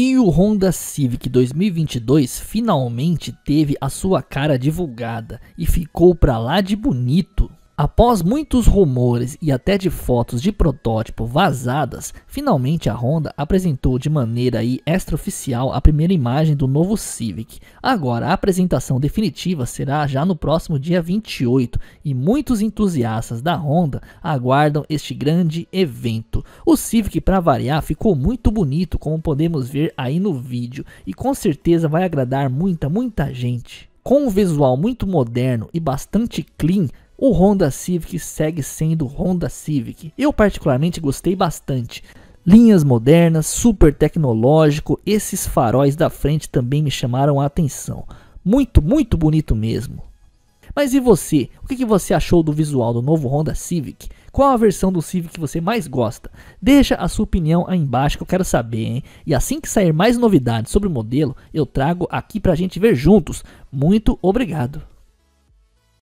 E o Honda Civic 2022 finalmente teve a sua cara divulgada e ficou pra lá de bonito. Após muitos rumores e até de fotos de protótipo vazadas, finalmente a Honda apresentou de maneira extraoficial a primeira imagem do novo Civic. Agora, a apresentação definitiva será já no próximo dia 28 e muitos entusiastas da Honda aguardam este grande evento. O Civic, para variar, ficou muito bonito, como podemos ver aí no vídeo, e com certeza vai agradar muita, muita gente. Com um visual muito moderno e bastante clean, o Honda Civic segue sendo Honda Civic. Eu particularmente gostei bastante. Linhas modernas, super tecnológico, esses faróis da frente também me chamaram a atenção. Muito, muito bonito mesmo. Mas e você? O que você achou do visual do novo Honda Civic? Qual a versão do Civic que você mais gosta? Deixa a sua opinião aí embaixo que eu quero saber, hein? E assim que sair mais novidades sobre o modelo, eu trago aqui pra gente ver juntos. Muito obrigado!